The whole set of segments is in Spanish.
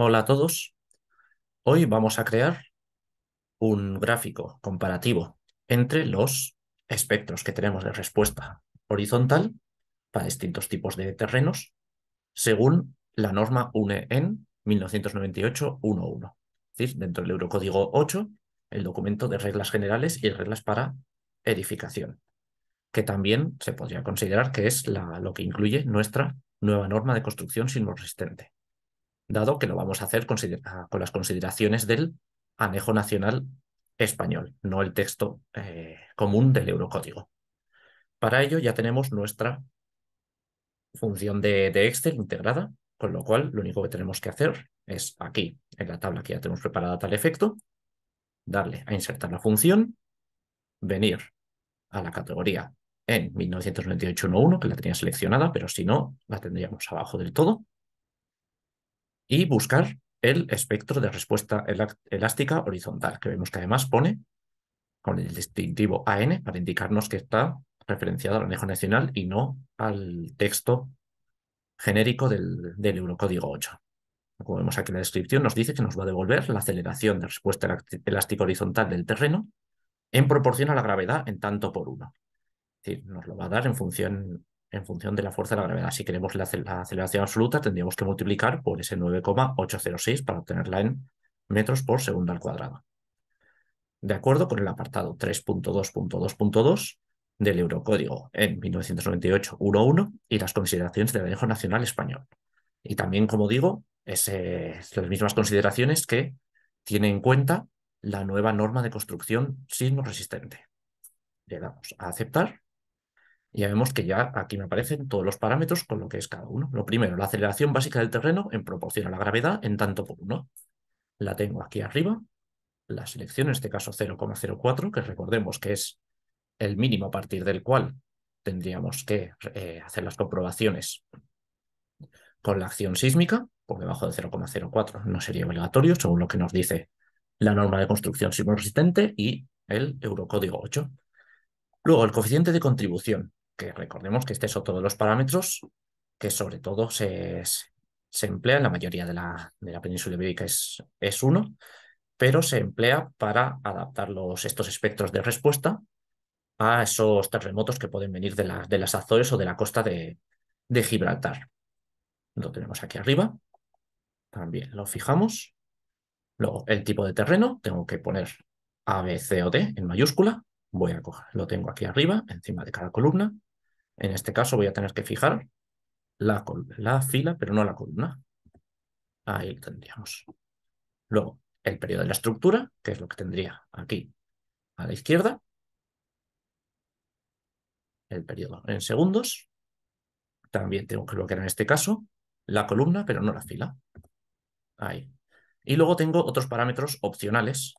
Hola a todos. Hoy vamos a crear un gráfico comparativo entre los espectros que tenemos de respuesta horizontal para distintos tipos de terrenos según la norma UNE en 1998 es decir, dentro del Eurocódigo 8, el documento de reglas generales y reglas para edificación, que también se podría considerar que es la, lo que incluye nuestra nueva norma de construcción sin resistente dado que lo vamos a hacer con las consideraciones del anejo nacional español, no el texto eh, común del Eurocódigo. Para ello ya tenemos nuestra función de, Excel integrada, con lo cual lo único que tenemos que hacer es aquí, en la tabla que ya tenemos preparada tal efecto, darle a insertar la función, venir a la categoría en 1998.1.1, que la tenía seleccionada, pero si no, la tendríamos abajo del todo, y buscar el espectro de respuesta elástica horizontal, que vemos que además pone con el distintivo AN para indicarnos que está referenciado al anejo nacional y no al texto genérico del, Eurocódigo 8. Como vemos aquí en la descripción, nos dice que nos va a devolver la aceleración de respuesta elástica horizontal del terreno en proporción a la gravedad en tanto por uno. Es decir, nos lo va a dar en función en función de la fuerza de la gravedad. Si queremos la, aceleración absoluta, tendríamos que multiplicar por ese 9,806 para obtenerla en metros por segundo al cuadrado. De acuerdo con el apartado 3.2.2.2 del Eurocódigo en 1998-11 y las consideraciones del manejo nacional español. Y también, como digo, es, las mismas consideraciones que tiene en cuenta la nueva norma de construcción sismo resistente. Le damos a aceptar ya vemos que ya aquí me aparecen todos los parámetros con lo que es cada uno. Lo primero, la aceleración básica del terreno en proporción a la gravedad en tanto por uno. La tengo aquí arriba. La selección, en este caso 0,04, que recordemos que es el mínimo a partir del cual tendríamos que eh, hacer las comprobaciones con la acción sísmica, por debajo de 0,04 no sería obligatorio, según lo que nos dice la norma de construcción sismo resistente y el Eurocódigo 8. Luego, el coeficiente de contribución que recordemos que este es otro de los parámetros que sobre todo se, se emplea en la mayoría de la, de la península ibérica, es, es uno, pero se emplea para adaptar estos espectros de respuesta a esos terremotos que pueden venir de, de las Azores o de la costa de, de Gibraltar. Lo tenemos aquí arriba, también lo fijamos. Luego, el tipo de terreno, tengo que poner A, B, C o D en mayúscula. Voy a coger, lo tengo aquí arriba, encima de cada columna. En este caso voy a tener que fijar la, fila, pero no la columna. Ahí lo tendríamos. Luego, el periodo de la estructura, que es lo que tendría aquí a la izquierda. El periodo en segundos. También tengo que bloquear en este caso la columna, pero no la fila. Ahí. Y luego tengo otros parámetros opcionales,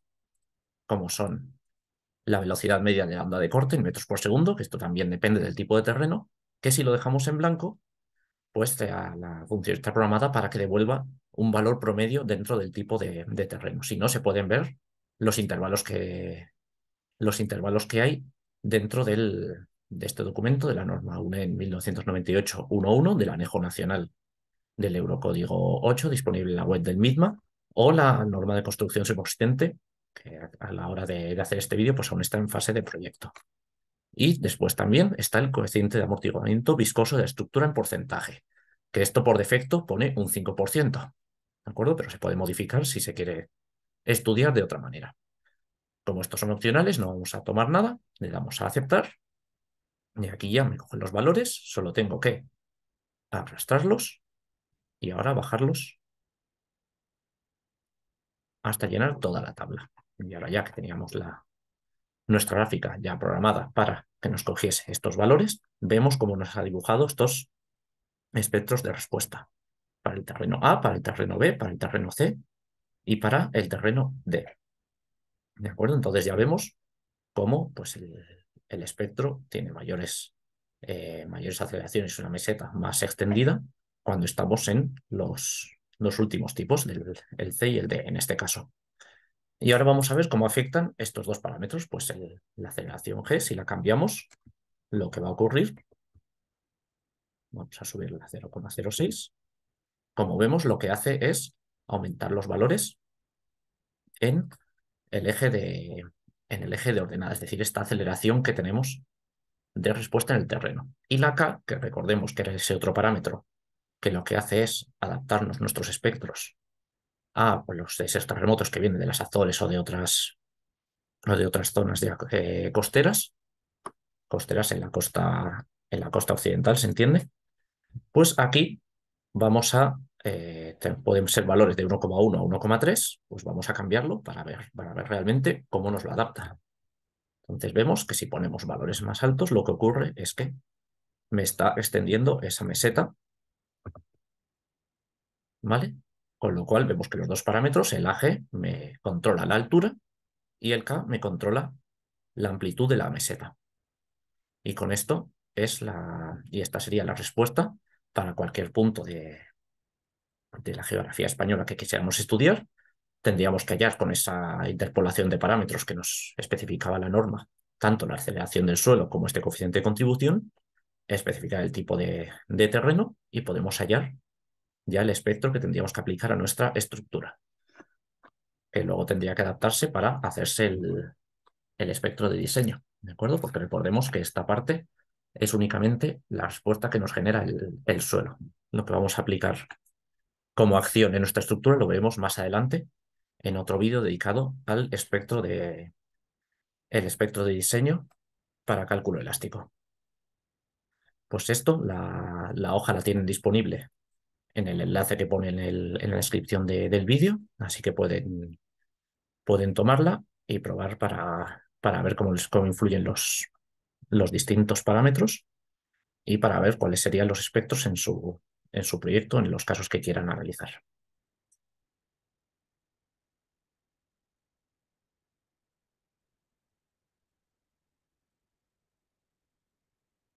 como son la velocidad media de onda de corte en metros por segundo, que esto también depende del tipo de terreno, que si lo dejamos en blanco, pues la función está programada para que devuelva un valor promedio dentro del tipo de, terreno. Si no, se pueden ver los intervalos que, los intervalos que hay dentro de este documento de la norma une 1998-11 del Anejo Nacional del Eurocódigo 8, disponible en la web del MIDMA, o la norma de construcción subsistente a la hora de, hacer este vídeo pues aún está en fase de proyecto. Y después también está el coeficiente de amortiguamiento viscoso de la estructura en porcentaje, que esto por defecto pone un 5%, ¿de acuerdo? Pero se puede modificar si se quiere estudiar de otra manera. Como estos son opcionales, no vamos a tomar nada, le damos a aceptar. Y aquí ya me cogen los valores, solo tengo que arrastrarlos y ahora bajarlos hasta llenar toda la tabla. Y ahora ya que teníamos la, nuestra gráfica ya programada para que nos cogiese estos valores, vemos cómo nos ha dibujado estos espectros de respuesta para el terreno A, para el terreno B, para el terreno C y para el terreno D. ¿De acuerdo? Entonces ya vemos cómo pues, el, espectro tiene mayores, eh, mayores aceleraciones, una meseta más extendida cuando estamos en los, los últimos tipos, del el C y el D en este caso. Y ahora vamos a ver cómo afectan estos dos parámetros. Pues la aceleración g, si la cambiamos, lo que va a ocurrir, vamos a subirla a 0,06. Como vemos, lo que hace es aumentar los valores en el eje de, en el eje de ordenada, es decir, esta aceleración que tenemos de respuesta en el terreno. Y la K, que recordemos que era ese otro parámetro, que lo que hace es adaptarnos nuestros espectros a ah, pues los, esos terremotos que vienen de las Azores o de otras, de otras zonas eh, costeras, costeras en la, costa, en la costa occidental, ¿se entiende? Pues aquí vamos a, eh, ser valores de 1,1 a 1,3, pues vamos a cambiarlo para ver, para ver realmente cómo nos lo adapta. Entonces vemos que si ponemos valores más altos, lo que ocurre es que me está extendiendo esa meseta. ¿Vale? Con lo cual vemos que los dos parámetros, el AG me controla la altura y el K me controla la amplitud de la meseta. Y con esto es la, y esta sería la respuesta para cualquier punto de, la geografía española que quisiéramos estudiar. Tendríamos que hallar con esa interpolación de parámetros que nos especificaba la norma, tanto la aceleración del suelo como este coeficiente de contribución, especificar el tipo de, de terreno y podemos hallar ya el espectro que tendríamos que aplicar a nuestra estructura, que luego tendría que adaptarse para hacerse el, espectro de diseño, ¿de acuerdo? Porque recordemos que esta parte es únicamente la respuesta que nos genera el, suelo. Lo que vamos a aplicar como acción en nuestra estructura lo veremos más adelante en otro vídeo dedicado al espectro de, el espectro de diseño para cálculo elástico. Pues esto, la hoja la tienen disponible en el enlace que pone en, en la descripción del vídeo, así que pueden, pueden tomarla y probar para, para ver cómo, les, cómo influyen los, los distintos parámetros y para ver cuáles serían los espectros en su, en su proyecto en los casos que quieran analizar.